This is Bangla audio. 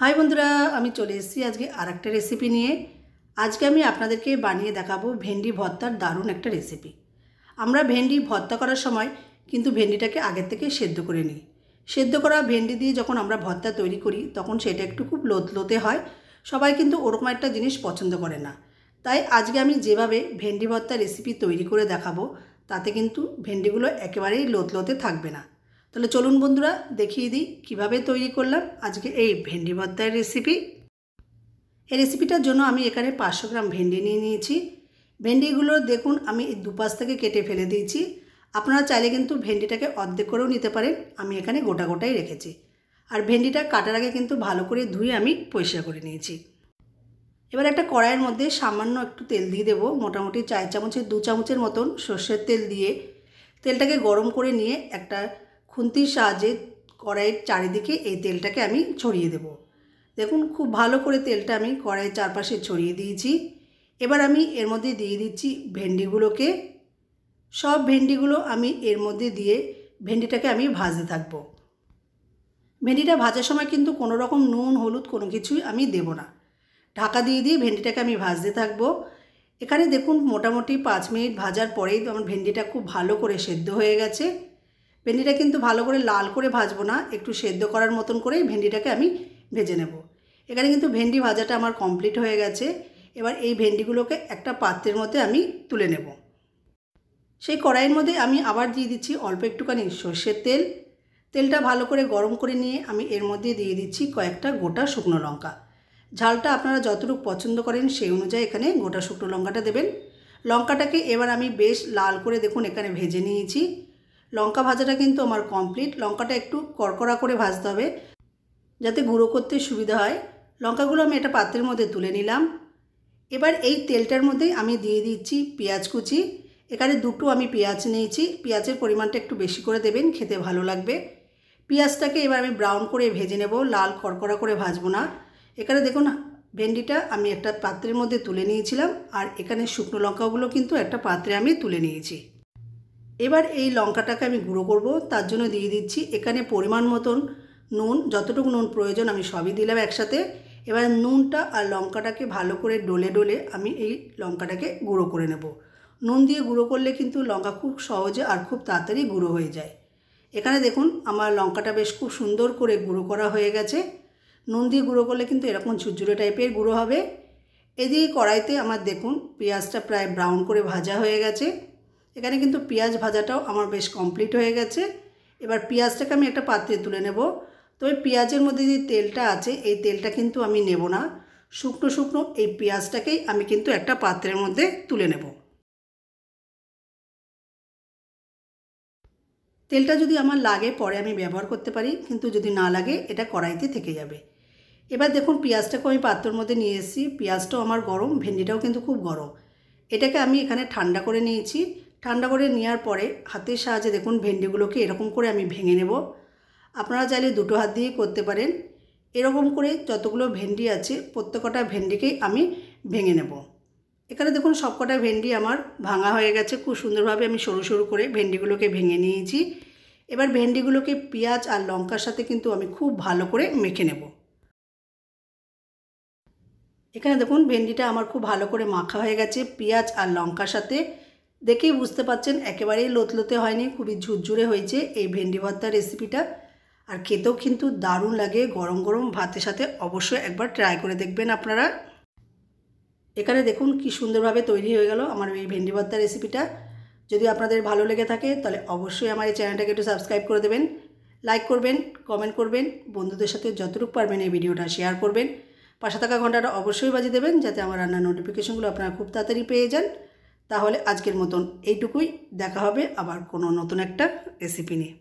হাই বন্ধুরা আমি চলে এসেছি আজকে আর একটা রেসিপি নিয়ে আজকে আমি আপনাদেরকে বানিয়ে দেখাবো ভেন্ডি ভর্তার দারুণ একটা রেসিপি আমরা ভেন্ডি ভর্তা করার সময় কিন্তু ভেন্ডিটাকে আগের থেকে সেদ্ধ করে নিই সেদ্ধ করা ভেন্ডি দিয়ে যখন আমরা ভর্তা তৈরি করি তখন সেটা একটু খুব লোতলোতে হয় সবাই কিন্তু ওরকম একটা জিনিস পছন্দ করে না তাই আজকে আমি যেভাবে ভেন্ডি ভর্তা রেসিপি তৈরি করে দেখাবো তাতে কিন্তু ভেন্ডিগুলো একেবারেই লোতলোতে থাকবে না তাহলে চলুন বন্ধুরা দেখিয়ে দিই কিভাবে তৈরি করলাম আজকে এই ভেন্ডি ভর্তার রেসিপি এই রেসিপিটার জন্য আমি এখানে পাঁচশো গ্রাম ভেন্ডি নিয়ে নিয়েছি ভেন্ডিগুলো দেখুন আমি দুপাশ থেকে কেটে ফেলে দিয়েছি আপনারা চাইলে কিন্তু ভেন্ডিটাকে অর্ধেক করেও নিতে পারেন আমি এখানে গোটা গোটাই রেখেছি আর ভেন্ডিটা কাটার আগে কিন্তু ভালো করে ধুয়ে আমি পরিষ্কার করে নিয়েছি এবার একটা কড়াইয়ের মধ্যে সামান্য একটু তেল দিয়ে দেবো মোটামুটি চার চামচের দু চামচের মতন সর্ষের তেল দিয়ে তেলটাকে গরম করে নিয়ে একটা খুন্তির সাহায্যে কড়াইয়ের চারিদিকে এই তেলটাকে আমি ছড়িয়ে দেব দেখুন খুব ভালো করে তেলটা আমি কড়াইয়ের চারপাশে ছড়িয়ে দিয়েছি এবার আমি এর মধ্যে দিয়ে দিচ্ছি ভেন্ডিগুলোকে সব ভেন্ডিগুলো আমি এর মধ্যে দিয়ে ভেন্ডিটাকে আমি ভাজতে থাকব ভেন্ডিটা ভাজার সময় কিন্তু কোনো রকম নুন হলুদ কোনো কিছুই আমি দেব না ঢাকা দিয়ে দিয়ে ভেন্ডিটাকে আমি ভাজতে থাকব এখানে দেখুন মোটামুটি পাঁচ মিনিট ভাজার পরেই আমার ভেন্ডিটা খুব ভালো করে সেদ্ধ হয়ে গেছে ভেন্ডিটা কিন্তু ভালো করে লাল করে ভাজবো না একটু সেদ্ধ করার মতন করেই ভেন্ডিটাকে আমি ভেজে নেব এখানে কিন্তু ভেন্ডি ভাজাটা আমার কমপ্লিট হয়ে গেছে এবার এই ভেন্ডিগুলোকে একটা পাত্রের মধ্যে আমি তুলে নেব সেই কড়াইয়ের মধ্যে আমি আবার দিয়ে দিচ্ছি অল্প একটুখানি সর্ষের তেল তেলটা ভালো করে গরম করে নিয়ে আমি এর মধ্যে দিয়ে দিচ্ছি কয়েকটা গোটা শুকনো লঙ্কা ঝালটা আপনারা যতটুকু পছন্দ করেন সেই অনুযায়ী এখানে গোটা শুকনো লঙ্কাটা দেবেন লঙ্কাটাকে এবার আমি বেশ লাল করে দেখুন এখানে ভেজে নিয়েছি লঙ্কা ভাজাটা কিন্তু আমার কমপ্লিট লঙ্কাটা একটু কড়কড়া করে ভাজতে হবে যাতে গুঁড়ো করতে সুবিধা হয় লঙ্কাগুলো আমি একটা পাত্রের মধ্যে তুলে নিলাম এবার এই তেলটার মধ্যে আমি দিয়ে দিচ্ছি পেঁয়াজ কুচি এখানে দুটো আমি পেঁয়াজ নিয়েছি পেঁয়াজের পরিমাণটা একটু বেশি করে দেবেন খেতে ভালো লাগবে পেঁয়াজটাকে এবার আমি ব্রাউন করে ভেজে নেব লাল কড়কড়া করে ভাজবো না এখানে দেখুন ভেন্ডিটা আমি একটা পাত্রের মধ্যে তুলে নিয়েছিলাম আর এখানে শুকনো লঙ্কাগুলো কিন্তু একটা পাত্রে আমি তুলে নিয়েছি এবার এই লঙ্কাটাকে আমি গুঁড়ো করব তার জন্য দিয়ে দিচ্ছি এখানে পরিমাণ মতন নুন যতটুকু নুন প্রয়োজন আমি সবই দিলাম একসাথে এবার নুনটা আর লঙ্কাটাকে ভালো করে ডলে ডলে আমি এই লঙ্কাটাকে গুঁড়ো করে নেব নুন দিয়ে গুঁড়ো করলে কিন্তু লঙ্কা খুব সহজে আর খুব তাড়াতাড়ি গুঁড়ো হয়ে যায় এখানে দেখুন আমার লঙ্কাটা বেশ খুব সুন্দর করে গুঁড়ো করা হয়ে গেছে নুন দিয়ে গুঁড়ো করলে কিন্তু এরকম ঝুরঝুরে টাইপের গুঁড়ো হবে এদিকে কড়াইতে আমার দেখুন পেঁয়াজটা প্রায় ব্রাউন করে ভাজা হয়ে গেছে এখানে কিন্তু পেঁয়াজ ভাজাটাও আমার বেশ কমপ্লিট হয়ে গেছে এবার পেঁয়াজটাকে আমি একটা পাত্রে তুলে নেব তবে পেঁয়াজের মধ্যে যে তেলটা আছে এই তেলটা কিন্তু আমি নেব না শুকনো শুকনো এই পেঁয়াজটাকেই আমি কিন্তু একটা পাত্রের মধ্যে তুলে নেব তেলটা যদি আমার লাগে পরে আমি ব্যবহার করতে পারি কিন্তু যদি না লাগে এটা কড়াইতে থেকে যাবে এবার দেখুন পেঁয়াজটাকেও আমি পাত্রর মধ্যে নিয়ে এসেছি পেঁয়াজটাও আমার গরম ভেন্ডিটাও কিন্তু খুব গরম এটাকে আমি এখানে ঠান্ডা করে নিয়েছি ঠান্ডা করে নেওয়ার পরে হাতের সাহায্যে দেখুন ভেন্ডিগুলোকে এরকম করে আমি ভেঙে নেব আপনারা চাইলে দুটো হাত দিয়েই করতে পারেন এরকম করে যতগুলো ভেন্ডি আছে প্রত্যেকটা ভেন্ডিকেই আমি ভেঙে নেব এখানে দেখুন সবকটা ভেন্ডি আমার ভাঙা হয়ে গেছে খুব সুন্দরভাবে আমি সরু সরু করে ভেন্ডিগুলোকে ভেঙে নিয়েছি এবার ভেন্ডিগুলোকে পেঁয়াজ আর লঙ্কার সাথে কিন্তু আমি খুব ভালো করে মেখে নেব এখানে দেখুন ভেন্ডিটা আমার খুব ভালো করে মাখা হয়ে গেছে পেঁয়াজ আর লঙ্কার সাথে দেখেই বুঝতে পাচ্ছেন একেবারেই লোতলোতে হয়নি খুবই ঝুরঝুরে হয়েছে এই ভেন্ডি ভর্তার রেসিপিটা আর খেতেও কিন্তু দারুণ লাগে গরম গরম ভাতের সাথে অবশ্যই একবার ট্রাই করে দেখবেন আপনারা এখানে দেখুন কি সুন্দরভাবে তৈরি হয়ে গেল আমার এই ভেন্ডি ভর্তার রেসিপিটা যদি আপনাদের ভালো লেগে থাকে তাহলে অবশ্যই আমার এই চ্যানেলটাকে একটু সাবস্ক্রাইব করে দেবেন লাইক করবেন কমেন্ট করবেন বন্ধুদের সাথে যতটুকু পারবেন এই ভিডিওটা শেয়ার করবেন পাশে থাকা ঘন্টাটা অবশ্যই বাজিয়ে দেবেন যাতে আমার রান্নার নোটিফিকেশনগুলো আপনারা খুব তাড়াতাড়ি পেয়ে যান তাহলে আজকের মতন এইটুকুই দেখা হবে আবার কোনো নতুন একটা রেসিপি নিয়ে